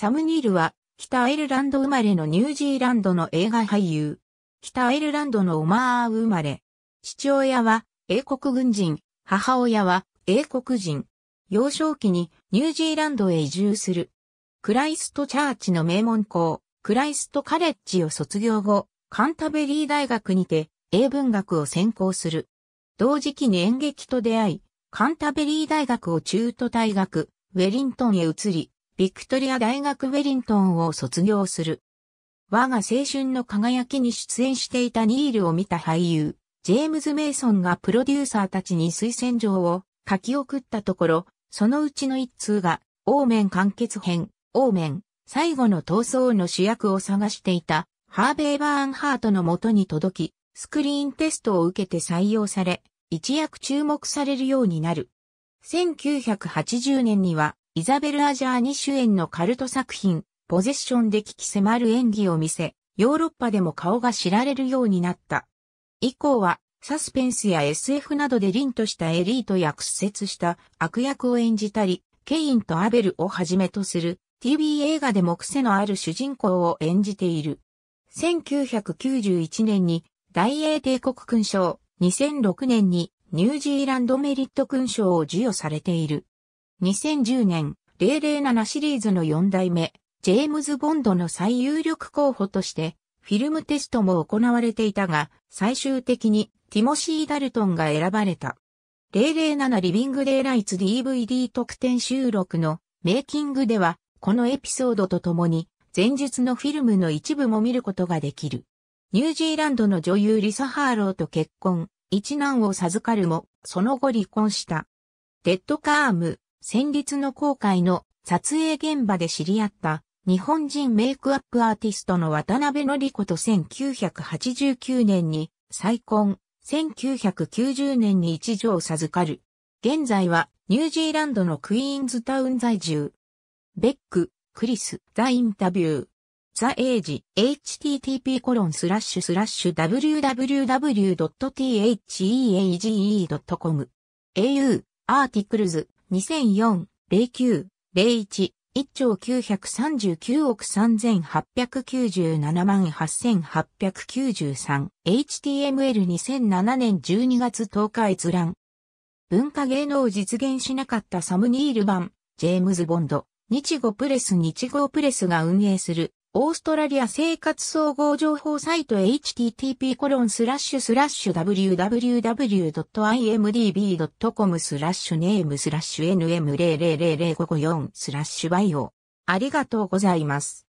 サム・ニールは、北アイルランド生まれのニュージーランドの映画俳優。北アイルランドのオマーウ生まれ。父親は英国軍人、母親は英国人。幼少期にニュージーランドへ移住する。クライストチャーチの名門校、クライストカレッジを卒業後、カンタベリー大学にて英文学を専攻する。同時期に演劇と出会い、カンタベリー大学を中途大学、ウェリントンへ移り、ビクトリア大学ウェリントンを卒業する。我が青春の輝きに出演していたニールを見た俳優、ジェームズ・メイソンがプロデューサーたちに推薦状を書き送ったところ、そのうちの一通が、オーメン完結編、オーメン、最後の闘争の主役を探していた、ハーベイ・バーンハートの元に届き、スクリーンテストを受けて採用され、一躍注目されるようになる。1980年には、イザベル・アジャーに主演のカルト作品、ポゼッションで危機迫る演技を見せ、ヨーロッパでも顔が知られるようになった。以降は、サスペンスや SF などで凛としたエリートや屈折した悪役を演じたり、ケインとアベルをはじめとする TV 映画でも癖のある主人公を演じている。1991年に大英帝国勲章、2006年にニュージーランドメリット勲章を授与されている。2010年、007シリーズの4代目、ジェームズ・ボンドの最有力候補として、フィルムテストも行われていたが、最終的にティモシー・ダルトンが選ばれた。007リビング・デイライツ DVD 特典収録のメイキングでは、このエピソードとともに、前述のフィルムの一部も見ることができる。ニュージーランドの女優リサ・ハーローと結婚、一男を授かるも、その後離婚した。デッドカーム、戦慄の航海の撮影現場で知り合った日本人メイクアップアーティストの渡辺則子と1989年に再婚、1990年に一女を授かる。現在はニュージーランドのクイーンズタウン在住。ベック、クリス、ザ・インタビュー。ザ・エイジ、http コロンスラッシュスラッシュ www.thege.com au アーティクルズ2004-09-01、1兆939億3897万8893、HTML2007 年12月10日閲覧。文化芸能を実現しなかったサムニール版、ジェームズ・ボンド、日語プレス日語プレスが運営するオーストラリア生活総合情報サイト http://www.imdb.com スラッシュネームスラッシュ nm0000554 スラッシュバイオ。ありがとうございます。